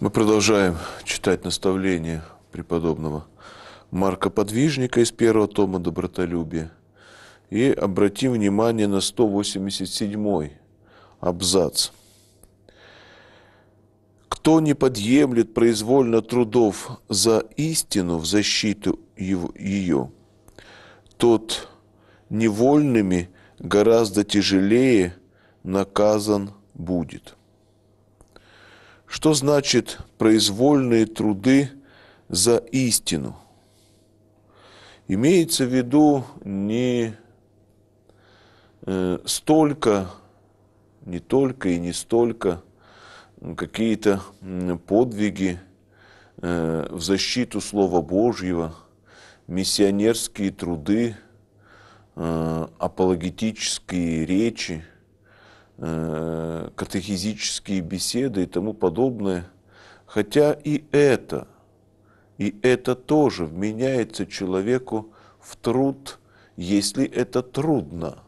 Мы продолжаем читать наставление преподобного Марка Подвижника из первого тома «Добротолюбие» и обратим внимание на 187 абзац – кто не подъемлет произвольно трудов за истину в защиту его, ее, тот невольными гораздо тяжелее наказан будет. Что значит произвольные труды за истину? Имеется в виду не э, столько, не только и не столько – какие-то подвиги э, в защиту Слова Божьего, миссионерские труды, э, апологетические речи, э, катехизические беседы и тому подобное. Хотя и это, и это тоже вменяется человеку в труд, если это трудно.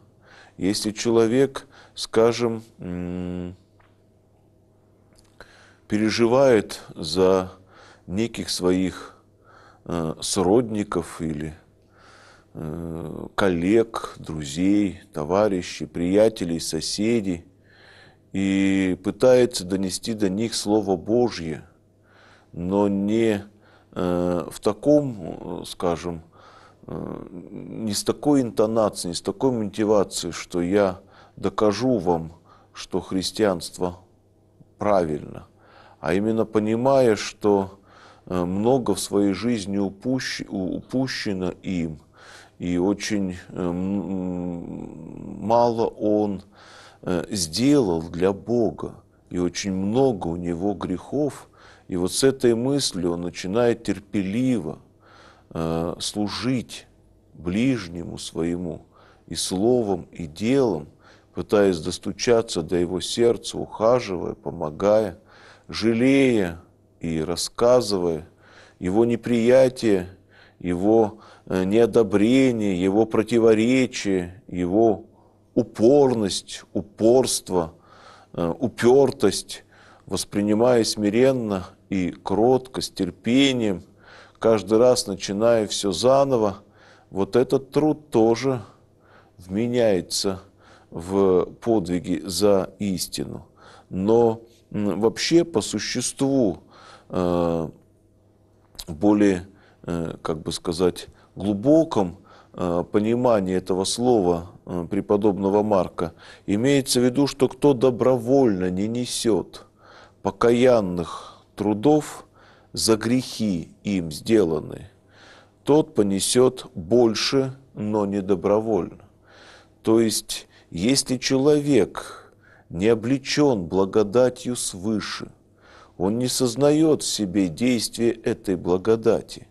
Если человек, скажем, переживает за неких своих э, сродников или э, коллег, друзей, товарищей, приятелей, соседей и пытается донести до них Слово Божье, но не э, в таком, скажем, не с такой интонацией, не с такой мотивацией, что я докажу вам, что христианство правильно – а именно понимая, что э, много в своей жизни упущ... упущено им, и очень э, мало он э, сделал для Бога, и очень много у него грехов. И вот с этой мыслью он начинает терпеливо служить ближнему своему и словом, и делом, пытаясь достучаться до его сердца, ухаживая, помогая – жалея и рассказывая его неприятие, его э, неодобрение, его противоречие, его упорность, упорство, э, упертость, воспринимая смиренно и кротко, с терпением, каждый раз начиная все заново, вот этот труд тоже вменяется в подвиги за истину. Но вообще по существу э, более, э, как бы сказать, глубоком э, понимании этого слова преподобного Марка имеется в виду, что кто добровольно не несет покаянных трудов за грехи им сделаны, тот понесет больше, но не добровольно. То есть, если человек не облечен благодатью свыше. Он не сознает в себе действие этой благодати.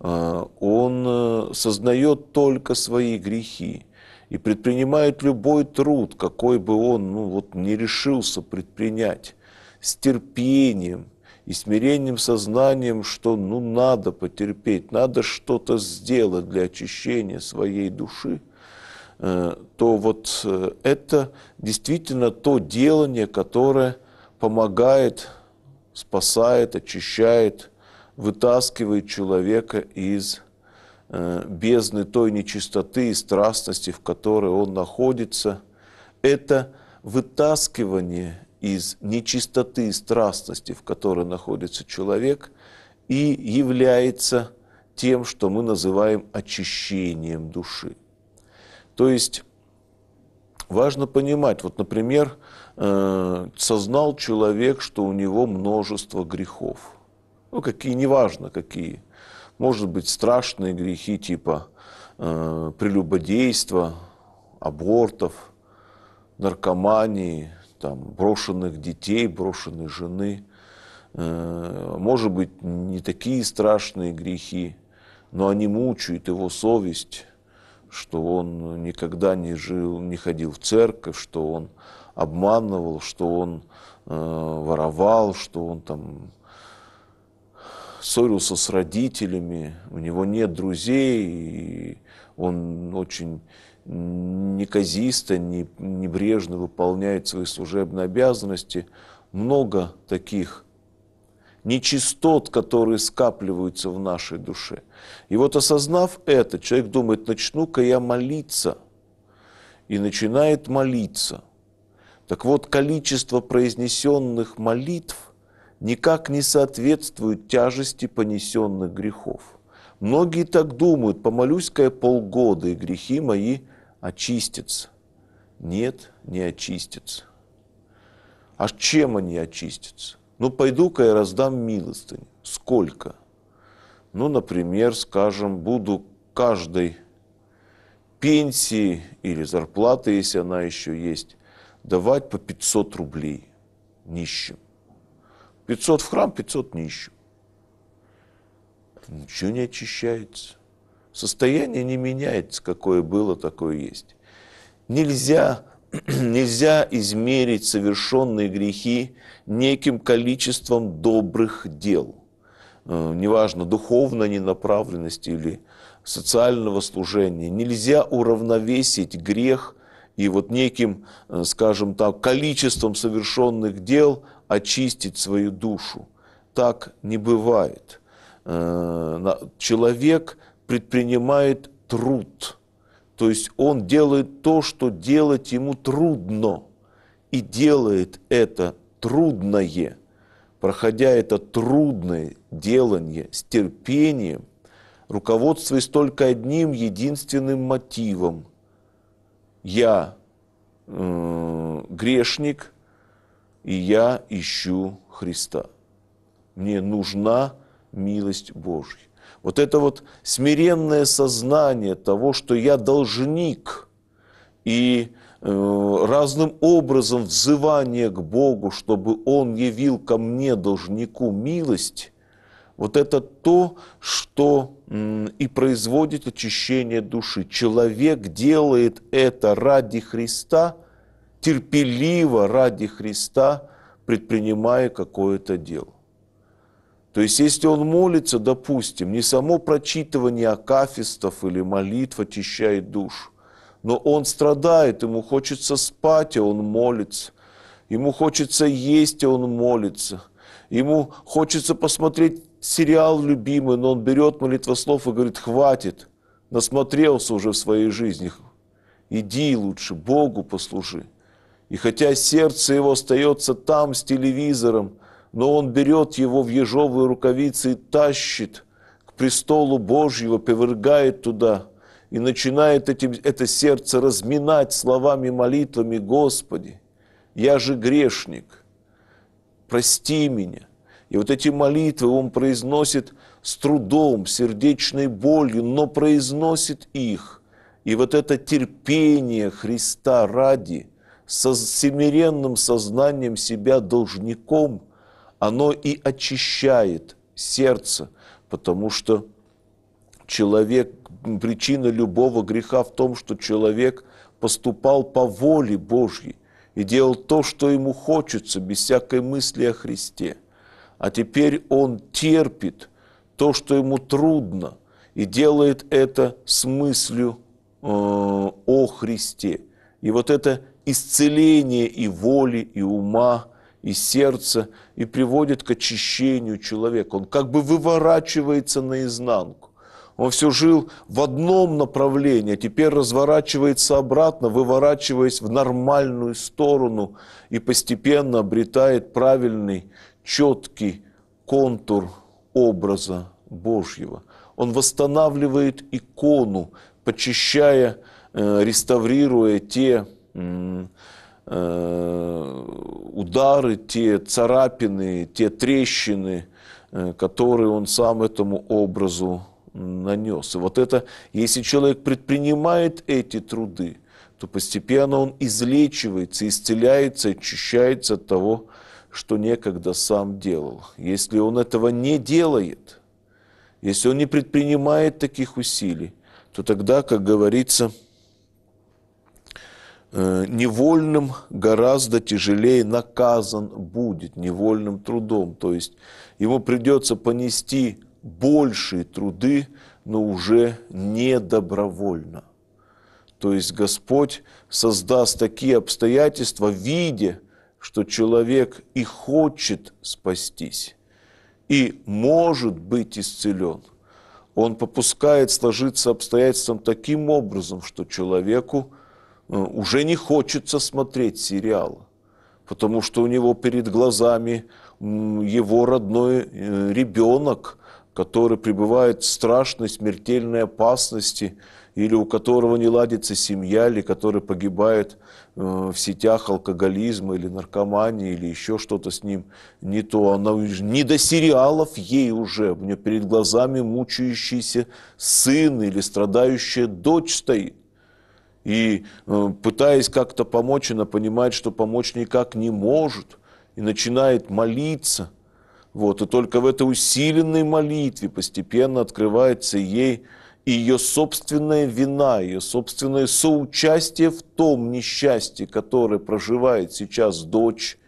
А, он э, сознает только свои грехи и предпринимает любой труд, какой бы он ну, вот, не решился предпринять, с терпением и смирением сознанием, что ну надо потерпеть, надо что-то сделать для очищения своей души – Э, то вот э, это действительно то делание, которое помогает, спасает, очищает, вытаскивает человека из э, бездны той нечистоты и страстности, в которой он находится. Это вытаскивание из нечистоты и страстности, в которой находится человек, и является тем, что мы называем очищением души. То есть важно понимать, вот, например, э, сознал человек, что у него множество грехов. Ну, какие, неважно какие. Может быть, страшные грехи типа э, прелюбодейства, абортов, наркомании, там, брошенных детей, брошенной жены. Э, может быть, не такие страшные грехи, но они мучают его совесть, что он никогда не жил, не ходил в церковь, что он обманывал, что он э, воровал, что он там ссорился с родителями, у него нет друзей, и он очень неказисто, небрежно выполняет свои служебные обязанности. Много таких нечистот, которые скапливаются в нашей душе. И вот осознав это, человек думает, начну-ка я молиться. И начинает молиться. Так вот, количество произнесенных молитв никак не соответствует тяжести понесенных грехов. Многие так думают, помолюсь-ка я полгода, и грехи мои очистятся. Нет, не очистятся. А чем они очистятся? Ну, пойду-ка я раздам милостынь. Сколько? Ну, например, скажем, буду каждой пенсии или зарплаты, если она еще есть, давать по 500 рублей нищим. 500 в храм, 500 нищим. Ничего не очищается. Состояние не меняется, какое было, такое есть. Нельзя нельзя измерить совершенные грехи неким количеством добрых дел. Э, неважно, духовной ненаправленности или социального служения. Нельзя уравновесить грех и вот неким, э, скажем так, количеством совершенных дел очистить свою душу. Так не бывает. Э, человек предпринимает труд – то есть он делает то, что делать ему трудно, и делает это трудное, проходя это трудное делание с терпением, руководствуясь только одним единственным мотивом. Я э, грешник, и я ищу Христа. Мне нужна милость Божья. Вот это вот смиренное сознание того, что я должник, и э, разным образом взывание к Богу, чтобы Он явил ко мне, должнику, милость, вот это то, что и производит очищение души. Человек делает это ради Христа, терпеливо ради Христа, предпринимая какое-то дело. То есть, если он молится, допустим, не само прочитывание акафистов или молитва очищает душу, но он страдает, ему хочется спать, и он молится. Ему хочется есть, и он молится. Ему хочется посмотреть сериал любимый, но он берет молитвослов и говорит, хватит, насмотрелся уже в своей жизни, иди лучше, Богу послужи. И хотя сердце его остается там с телевизором, но он берет его в ежовые рукавицы и тащит к престолу Божьего, повергает туда и начинает этим, это сердце разминать словами, молитвами, «Господи, я же грешник, прости меня». И вот эти молитвы он произносит с трудом, сердечной болью, но произносит их. И вот это терпение Христа ради, со смиренным сознанием себя должником – оно и очищает сердце, потому что человек, причина любого греха в том, что человек поступал по воле Божьей и делал то, что ему хочется, без всякой мысли о Христе. А теперь он терпит то, что ему трудно, и делает это с мыслью э, о Христе. И вот это исцеление и воли, и ума, и сердце и приводит к очищению человека. Он как бы выворачивается наизнанку. Он все жил в одном направлении, а теперь разворачивается обратно, выворачиваясь в нормальную сторону и постепенно обретает правильный, четкий контур образа Божьего. Он восстанавливает икону, почищая, э, реставрируя те Э, удары, те царапины, те трещины, э, которые он сам этому образу нанес. И вот это, если человек предпринимает эти труды, то постепенно он излечивается, исцеляется, очищается от того, что некогда сам делал. Если он этого не делает, если он не предпринимает таких усилий, то тогда, как говорится, – Э, невольным гораздо тяжелее наказан будет невольным трудом. То есть ему придется понести большие труды, но уже не добровольно. То есть Господь создаст такие обстоятельства в виде, что человек и хочет спастись, и может быть исцелен. Он попускает сложиться обстоятельствам таким образом, что человеку Э, уже не хочется смотреть сериал, потому что у него перед глазами его родной э, ребенок, который пребывает в страшной смертельной опасности, или у которого не ладится семья, или который погибает э, в сетях алкоголизма или наркомании, или еще что-то с ним не то. Она не до сериалов ей уже. У нее перед глазами мучающийся сын или страдающая дочь стоит и э, пытаясь как-то помочь, она понимает, что помочь никак не может, и начинает молиться. Вот, и только в этой усиленной молитве постепенно открывается ей ее собственная вина, ее собственное соучастие в том несчастье, которое проживает сейчас дочь,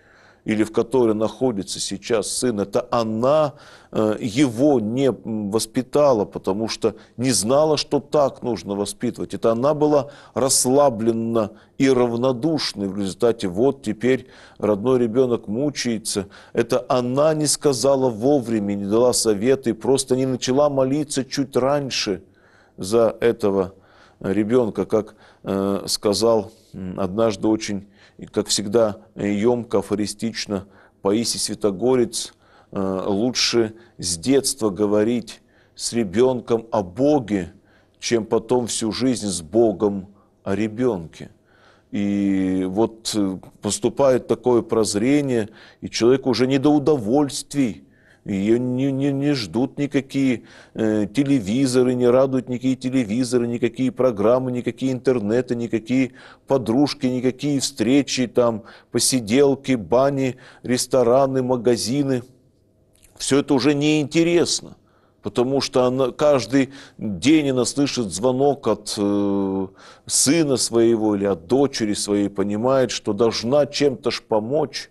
или в которой находится сейчас сын, это она э, его не воспитала, потому что не знала, что так нужно воспитывать. Это она была расслаблена и равнодушной. В результате вот теперь родной ребенок мучается. Это она не сказала вовремя, не дала совета и просто не начала молиться чуть раньше за этого ребенка, как э, сказал однажды очень и, как всегда, емко, афористично, поиси Святогорец э, лучше с детства говорить с ребенком о Боге, чем потом всю жизнь с Богом о ребенке. И вот э, поступает такое прозрение, и человек уже не до удовольствий – ее не, не, не ждут никакие э, телевизоры, не радуют никакие телевизоры, никакие программы, никакие интернеты, никакие подружки, никакие встречи, там, посиделки, бани, рестораны, магазины. Все это уже неинтересно, потому что она, каждый день она слышит звонок от э, сына своего или от дочери своей, понимает, что должна чем-то ж помочь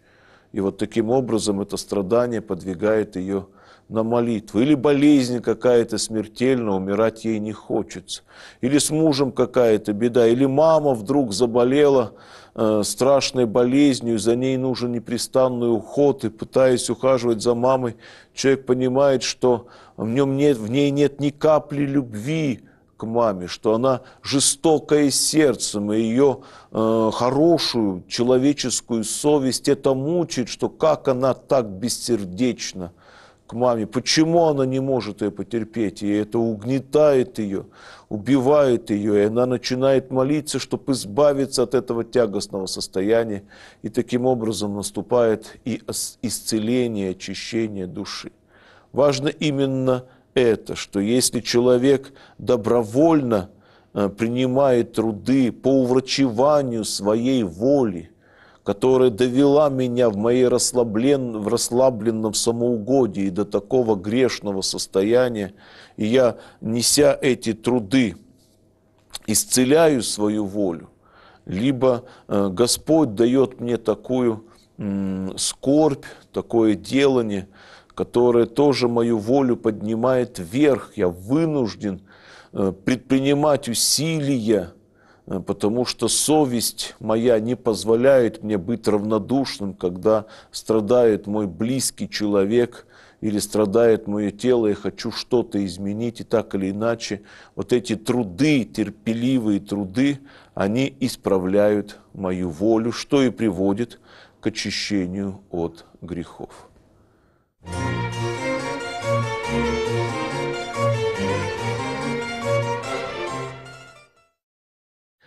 и вот таким образом это страдание подвигает ее на молитву. Или болезнь какая-то смертельная, умирать ей не хочется. Или с мужем какая-то беда. Или мама вдруг заболела э, страшной болезнью, и за ней нужен непрестанный уход. И пытаясь ухаживать за мамой, человек понимает, что в, нем нет, в ней нет ни капли любви, к маме, что она жестокая сердцем, и ее э, хорошую человеческую совесть это мучает, что как она так бессердечна к маме, почему она не может ее потерпеть, и это угнетает ее, убивает ее, и она начинает молиться, чтобы избавиться от этого тягостного состояния, и таким образом наступает и исцеление, очищение души. Важно именно – это, что если человек добровольно э, принимает труды по уврачеванию своей воли, которая довела меня в моей расслаблен, в расслабленном самоугодии до такого грешного состояния, и я, неся эти труды, исцеляю свою волю, либо э, Господь дает мне такую скорбь, такое делание – которое тоже мою волю поднимает вверх. Я вынужден э, предпринимать усилия, э, потому что совесть моя не позволяет мне быть равнодушным, когда страдает мой близкий человек или страдает мое тело, я хочу что-то изменить, и так или иначе, вот эти труды, терпеливые труды, они исправляют мою волю, что и приводит к очищению от грехов.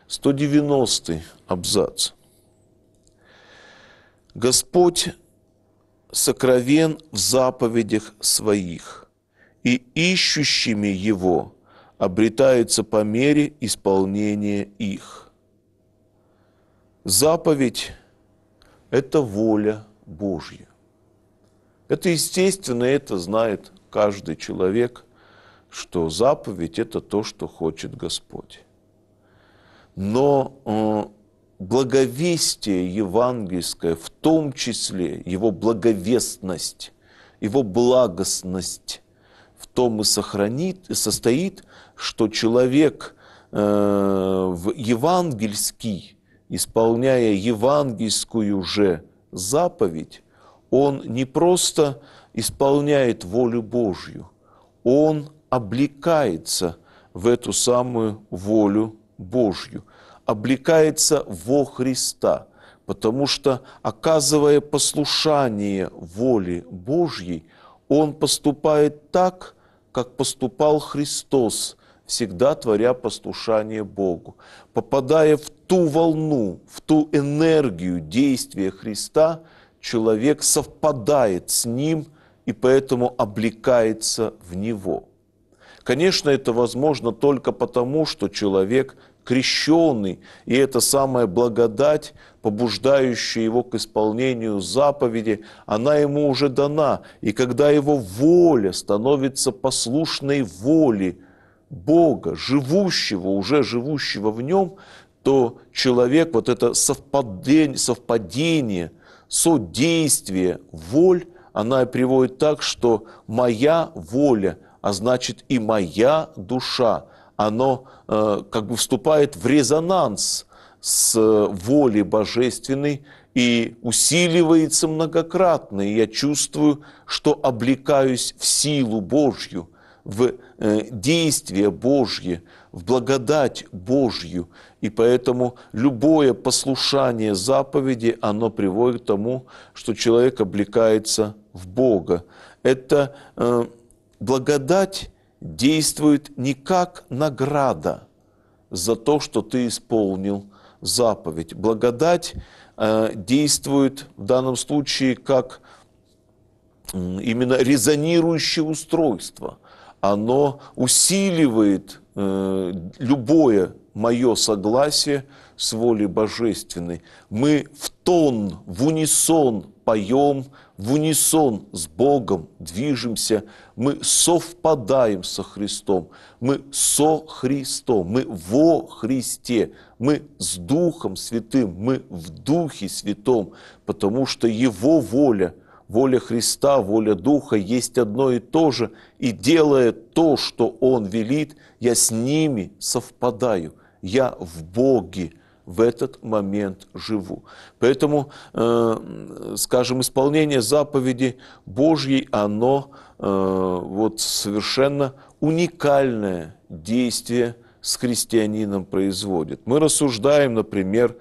190 абзац. Господь сокровен в заповедях своих, и ищущими Его обретаются по мере исполнения их. Заповедь – это воля Божья. Это естественно, это знает каждый человек, что заповедь – это то, что хочет Господь. Но э, благовестие евангельское, в том числе его благовестность, его благостность, в том и сохранит, и состоит, что человек э, в евангельский, исполняя евангельскую же заповедь, он не просто исполняет волю Божью, он облекается в эту самую волю Божью, облекается во Христа, потому что, оказывая послушание воли Божьей, он поступает так, как поступал Христос, всегда творя послушание Богу, попадая в ту волну, в ту энергию действия Христа – человек совпадает с ним и поэтому облекается в него. Конечно, это возможно только потому, что человек крещенный, и эта самая благодать, побуждающая его к исполнению заповеди, она ему уже дана. И когда его воля становится послушной воле Бога, живущего, уже живущего в нем, то человек, вот это совпадение, совпадение содействие воль, она приводит так, что «моя воля», а значит и «моя душа», оно э, как бы вступает в резонанс с э, волей божественной и усиливается многократно. И я чувствую, что облекаюсь в силу Божью, в э, действие Божье – в благодать Божью. И поэтому любое послушание заповеди, оно приводит к тому, что человек облекается в Бога. Это э, благодать действует не как награда за то, что ты исполнил заповедь. Благодать э, действует в данном случае как именно резонирующее устройство – оно усиливает э, любое мое согласие с волей божественной. Мы в тон, в унисон поем, в унисон с Богом движемся, мы совпадаем со Христом, мы со Христом, мы во Христе, мы с Духом Святым, мы в Духе Святом, потому что Его воля – воля Христа, воля Духа есть одно и то же, и делая то, что Он велит, я с ними совпадаю, я в Боге в этот момент живу. Поэтому, э, скажем, исполнение заповеди Божьей, оно э, вот совершенно уникальное действие с христианином производит. Мы рассуждаем, например,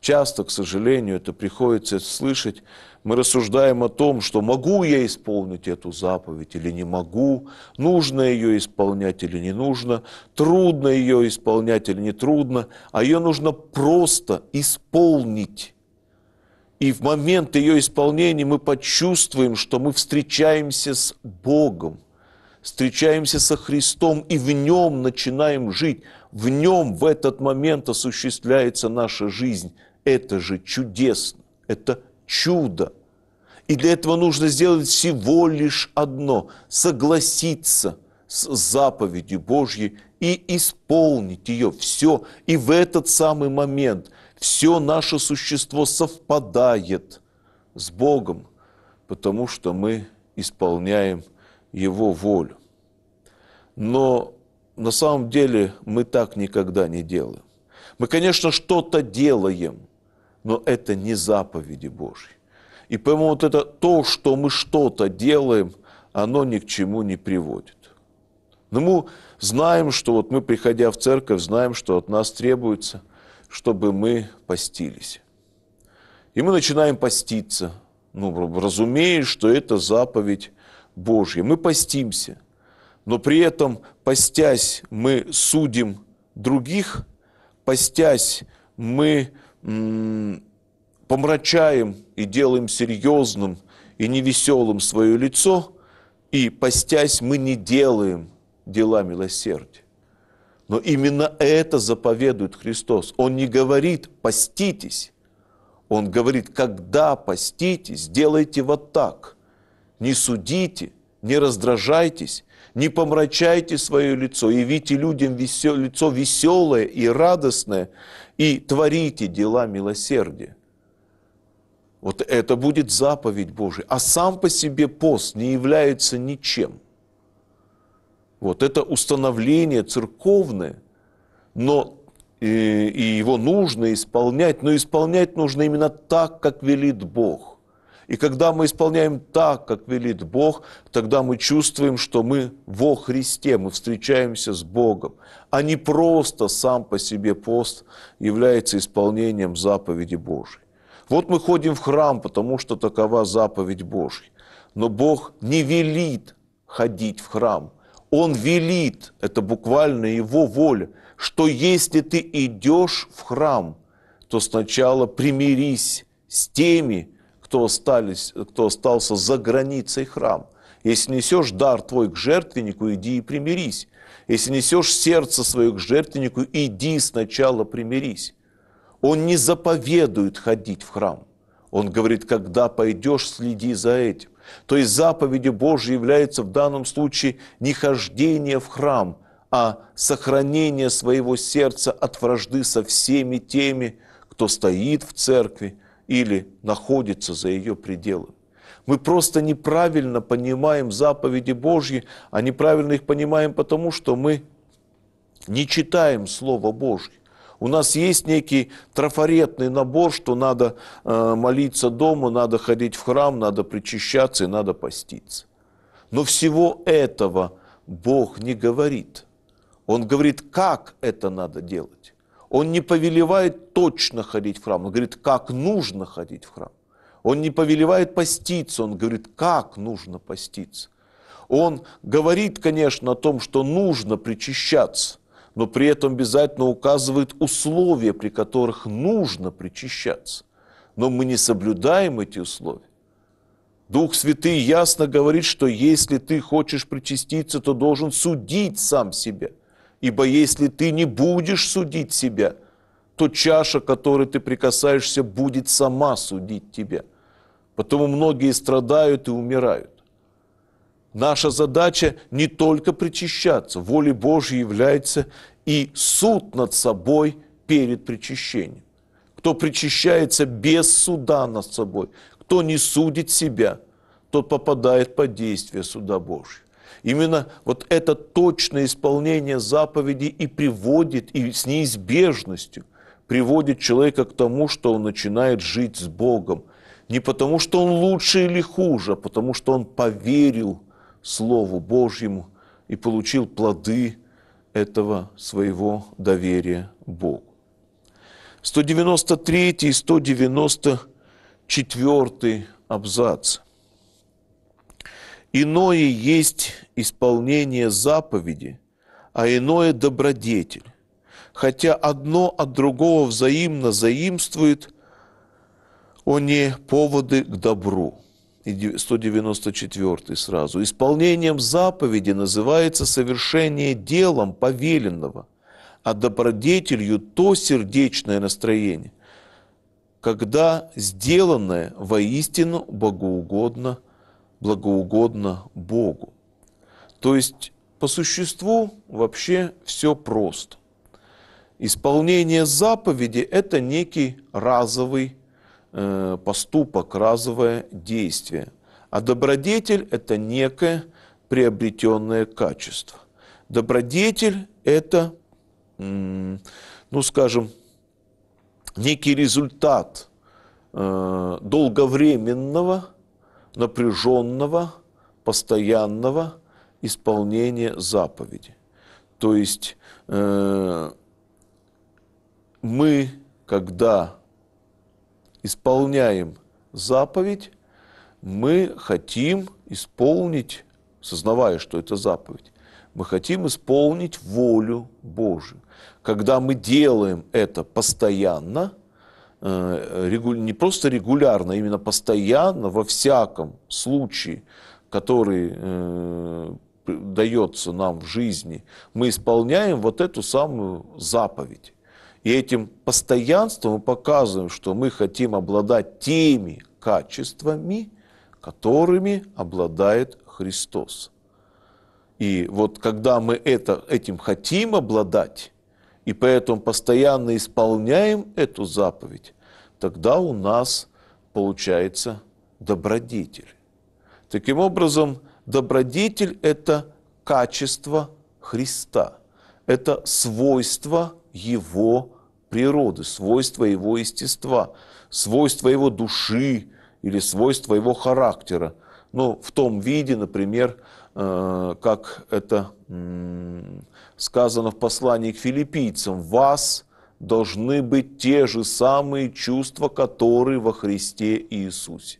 часто, к сожалению, это приходится слышать, мы рассуждаем о том, что могу я исполнить эту заповедь или не могу, нужно ее исполнять или не нужно, трудно ее исполнять или не трудно, а ее нужно просто исполнить. И в момент ее исполнения мы почувствуем, что мы встречаемся с Богом, встречаемся со Христом и в Нем начинаем жить. В Нем в этот момент осуществляется наша жизнь. Это же чудесно, это чудо. И для этого нужно сделать всего лишь одно – согласиться с заповедью Божьей и исполнить ее. Все. И в этот самый момент все наше существо совпадает с Богом, потому что мы исполняем Его волю. Но на самом деле мы так никогда не делаем. Мы, конечно, что-то делаем – но это не заповеди Божьи. И поэтому вот это то, что мы что-то делаем, оно ни к чему не приводит. Но мы знаем, что вот мы, приходя в церковь, знаем, что от нас требуется, чтобы мы постились. И мы начинаем поститься, ну, разумея, что это заповедь Божья. Мы постимся, но при этом, постясь, мы судим других, постясь, мы помрачаем и делаем серьезным и невеселым свое лицо, и, постясь, мы не делаем дела милосердия. Но именно это заповедует Христос. Он не говорит «поститесь», он говорит, когда поститесь, сделайте вот так. Не судите, не раздражайтесь, не помрачайте свое лицо, явите людям весел, лицо веселое и радостное, и творите дела милосердия. Вот это будет заповедь Божия. А сам по себе пост не является ничем. Вот это установление церковное, но э, и, его нужно исполнять, но исполнять нужно именно так, как велит Бог. И когда мы исполняем так, как велит Бог, тогда мы чувствуем, что мы во Христе, мы встречаемся с Богом, а не просто сам по себе пост является исполнением заповеди Божьей. Вот мы ходим в храм, потому что такова заповедь Божья. Но Бог не велит ходить в храм. Он велит, это буквально Его воля, что если ты идешь в храм, то сначала примирись с теми, кто, остались, кто остался за границей храма. Если несешь дар твой к жертвеннику, иди и примирись. Если несешь сердце свое к жертвеннику, иди сначала примирись. Он не заповедует ходить в храм. Он говорит, когда пойдешь, следи за этим. То есть заповедью Божьей является в данном случае не хождение в храм, а сохранение своего сердца от вражды со всеми теми, кто стоит в церкви, или находится за ее пределами. Мы просто неправильно понимаем заповеди Божьи, а неправильно их понимаем потому, что мы не читаем Слово Божье. У нас есть некий трафаретный набор, что надо э, молиться дома, надо ходить в храм, надо причащаться и надо поститься. Но всего этого Бог не говорит. Он говорит, как это надо делать. Он не повелевает точно ходить в храм, он говорит, как нужно ходить в храм. Он не повелевает поститься, он говорит, как нужно поститься. Он говорит, конечно, о том, что нужно причащаться, но при этом обязательно указывает условия, при которых нужно причащаться. Но мы не соблюдаем эти условия. Дух Святый ясно говорит, что если ты хочешь причаститься, то должен судить сам себя – Ибо если ты не будешь судить себя, то чаша, которой ты прикасаешься, будет сама судить тебя. Потому многие страдают и умирают. Наша задача не только причащаться, волей Божьей является и суд над собой перед причащением. Кто причащается без суда над собой, кто не судит себя, тот попадает под действие суда Божьего. Именно вот это точное исполнение заповеди и приводит, и с неизбежностью приводит человека к тому, что он начинает жить с Богом. Не потому, что он лучше или хуже, а потому, что он поверил Слову Божьему и получил плоды этого своего доверия Богу. 193 и 194 абзац – Иное есть исполнение заповеди, а иное – добродетель. Хотя одно от другого взаимно заимствует, они поводы к добру. 194 сразу. Исполнением заповеди называется совершение делом повеленного, а добродетелью то сердечное настроение, когда сделанное воистину богоугодно – благоугодно Богу. То есть по существу вообще все просто. Исполнение заповеди – это некий разовый э, поступок, разовое действие. А добродетель – это некое приобретенное качество. Добродетель – это, ну скажем, некий результат э, долговременного напряженного, постоянного исполнения заповеди. То есть э, мы, когда исполняем заповедь, мы хотим исполнить, сознавая, что это заповедь, мы хотим исполнить волю Божию. Когда мы делаем это постоянно – Э, не просто регулярно, а именно постоянно, во всяком случае, который э, дается нам в жизни, мы исполняем вот эту самую заповедь. И этим постоянством мы показываем, что мы хотим обладать теми качествами, которыми обладает Христос. И вот когда мы это, этим хотим обладать, и поэтому постоянно исполняем эту заповедь, тогда у нас получается добродетель. Таким образом, добродетель – это качество Христа, это свойство Его природы, свойство Его естества, свойство Его души или свойство Его характера. Ну, в том виде, например, Э, как это сказано в послании к филиппийцам, вас должны быть те же самые чувства, которые во Христе Иисусе.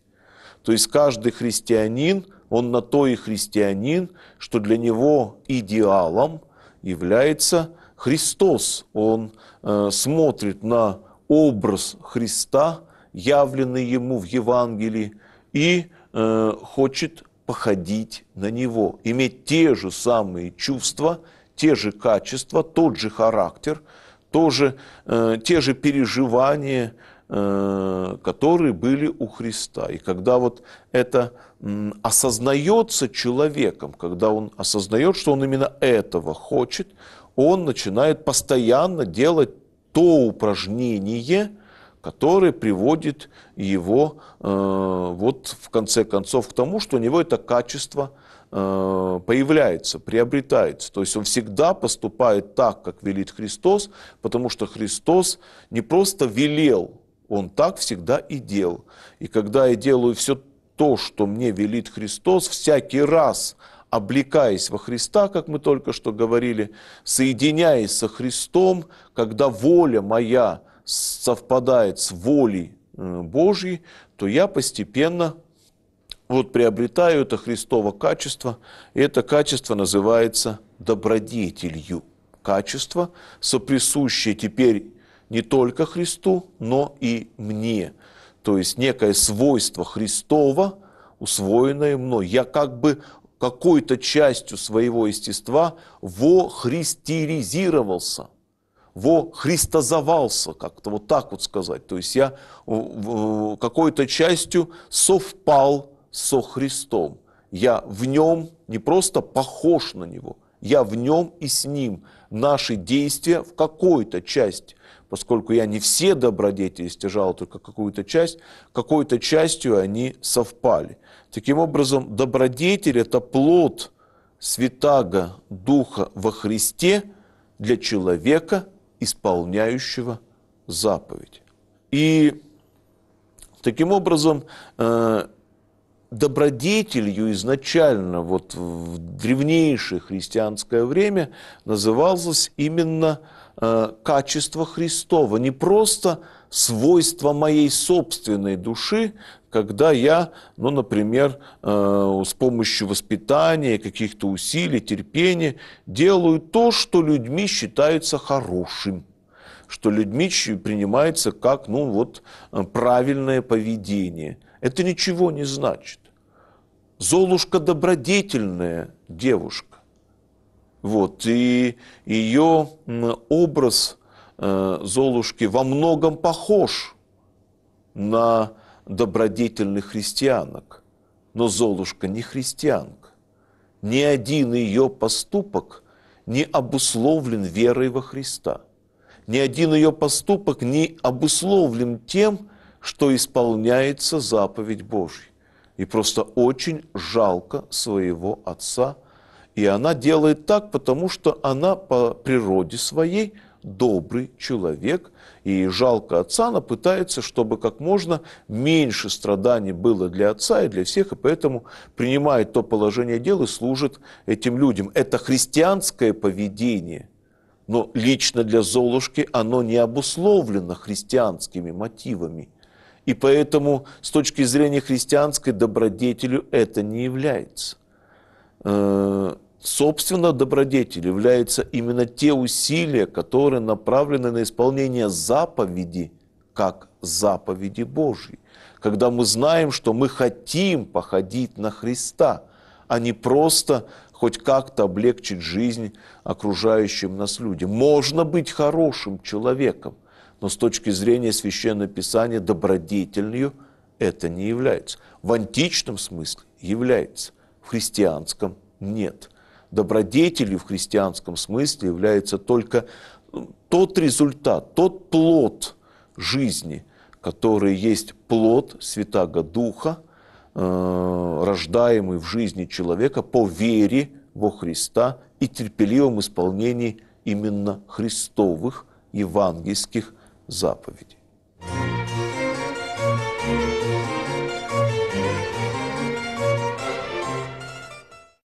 То есть каждый христианин, он на то и христианин, что для него идеалом является Христос. Он э, смотрит на образ Христа, явленный ему в Евангелии, и э, хочет походить на него, иметь те же самые чувства, те же качества, тот же характер, тоже, э, те же переживания, э, которые были у Христа. И когда вот это э, осознается человеком, когда он осознает, что он именно этого хочет, он начинает постоянно делать то упражнение, который приводит его э, вот в конце концов к тому, что у него это качество э, появляется, приобретается. То есть он всегда поступает так, как велит Христос, потому что Христос не просто велел, он так всегда и делал. И когда я делаю все то, что мне велит Христос, всякий раз, облекаясь во Христа, как мы только что говорили, соединяясь со Христом, когда воля моя – совпадает с волей э, Божьей, то я постепенно вот приобретаю это Христово качество, и это качество называется добродетелью. Качество, соприсущее теперь не только Христу, но и мне. То есть некое свойство Христова, усвоенное мной. Я как бы какой-то частью своего естества вохристеризировался во христозавался, как-то вот так вот сказать. То есть я какой-то частью совпал со Христом. Я в нем не просто похож на него, я в нем и с ним. Наши действия в какой-то части, поскольку я не все добродетели стяжал, только какую-то часть, какой-то частью они совпали. Таким образом, добродетель – это плод Святаго Духа во Христе для человека, исполняющего заповедь. И таким образом э, добродетелью изначально вот в древнейшее христианское время называлось именно э, качество Христова, не просто свойство моей собственной души, когда я, ну, например, э, с помощью воспитания, каких-то усилий, терпения делаю то, что людьми считается хорошим, что людьми принимается как, ну, вот, э, правильное поведение. Это ничего не значит. Золушка добродетельная девушка. Вот, и ее образ э, Золушки во многом похож на добродетельных христианок, но Золушка не христианка. Ни один ее поступок не обусловлен верой во Христа. Ни один ее поступок не обусловлен тем, что исполняется заповедь Божья. И просто очень жалко своего отца. И она делает так, потому что она по природе своей добрый человек – и жалко отца, она пытается, чтобы как можно меньше страданий было для отца и для всех, и поэтому принимает то положение дел и служит этим людям. Это христианское поведение, но лично для Золушки оно не обусловлено христианскими мотивами. И поэтому с точки зрения христианской добродетелю это не является. Э, собственно, добродетель является именно те усилия, которые направлены на исполнение заповеди, как заповеди Божьей. Когда мы знаем, что мы хотим походить на Христа, а не просто хоть как-то облегчить жизнь окружающим нас людям. Можно быть хорошим человеком, но с точки зрения Священного Писания добродетелью это не является. В античном смысле является, в христианском нет – добродетелью в христианском смысле является только ну, тот результат, тот плод жизни, который есть плод Святаго Духа, э, рождаемый в жизни человека по вере во Христа и терпеливом исполнении именно христовых евангельских заповедей.